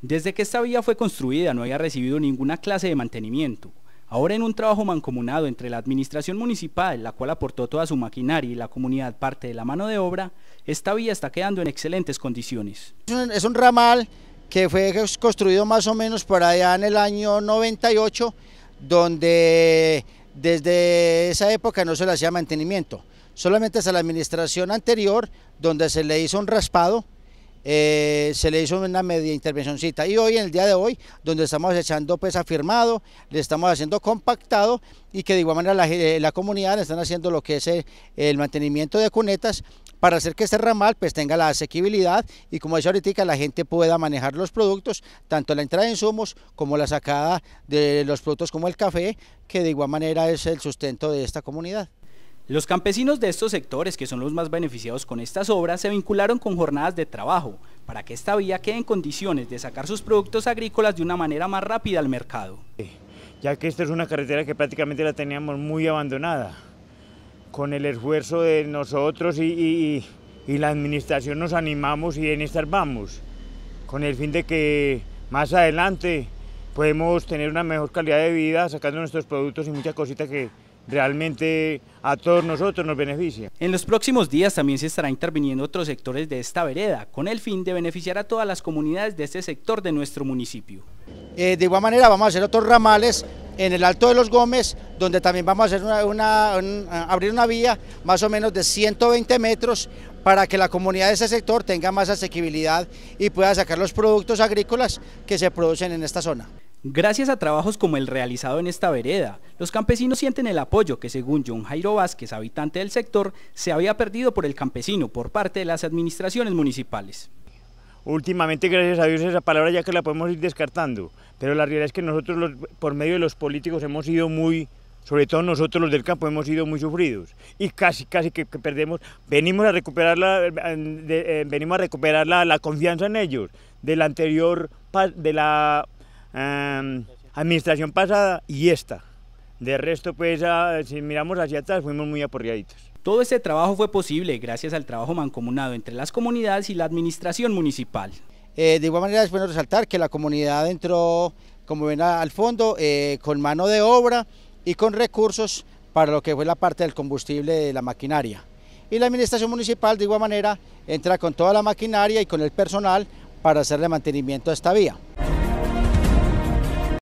Desde que esta vía fue construida no había recibido ninguna clase de mantenimiento. Ahora en un trabajo mancomunado entre la Administración Municipal, la cual aportó toda su maquinaria y la comunidad parte de la mano de obra, esta vía está quedando en excelentes condiciones. Es un, ramal que fue construido más o menos por allá en el año 98, donde desde esa época no se le hacía mantenimiento, solamente hasta la administración anterior, donde se le hizo un raspado, eh, se le hizo una media intervencióncita y hoy, en el día de hoy, donde estamos echando pues afirmado, le estamos haciendo compactado y que de igual manera la, eh, comunidad están haciendo lo que es eh, el, mantenimiento de cunetas para hacer que este ramal pues tenga la asequibilidad y como dice ahorita la gente pueda manejar los productos, tanto la entrada de insumos como la sacada de los productos como el café, que de igual manera es el sustento de esta comunidad. Los campesinos de estos sectores, que son los más beneficiados con estas obras, se vincularon con jornadas de trabajo para que esta vía quede en condiciones de sacar sus productos agrícolas de una manera más rápida al mercado. Ya que esta es una carretera que prácticamente la teníamos muy abandonada, con el esfuerzo de nosotros y, la administración nos animamos y en esta vamos, con el fin de que más adelante podemos tener una mejor calidad de vida sacando nuestros productos y muchas cositas que realmente a todos nosotros nos beneficia. En los próximos días también se estará interviniendo otros sectores de esta vereda, con el fin de beneficiar a todas las comunidades de este sector de nuestro municipio. Eh, de igual manera vamos a hacer otros ramales en el Alto de los Gómez, donde también vamos a hacer abrir una vía más o menos de 120 metros para que la comunidad de ese sector tenga más asequibilidad y pueda sacar los productos agrícolas que se producen en esta zona. Gracias a trabajos como el realizado en esta vereda, los campesinos sienten el apoyo que según John Jairo Vázquez, habitante del sector, se había perdido por el campesino por parte de las administraciones municipales. Últimamente, gracias a Dios, esa palabra ya que la podemos ir descartando, pero la realidad es que nosotros, por medio de los políticos, hemos sido muy, sobre todo nosotros los del campo, hemos sido muy sufridos y casi, casi que, perdemos, venimos a recuperar, la, eh, eh, venimos a recuperar la confianza en ellos, del anterior, de la administración pasada y esta. De resto, pues ya ah, si miramos hacia atrás, fuimos muy aporreaditos. Todo este trabajo fue posible gracias al trabajo mancomunado entre las comunidades y la administración municipal. Eh, de igual manera es bueno resaltar que la comunidad entró, como ven al fondo, eh, con mano de obra y con recursos para lo que fue la parte del combustible de la maquinaria. Y la administración municipal de igual manera entra con toda la maquinaria y con el personal para hacerle mantenimiento a esta vía.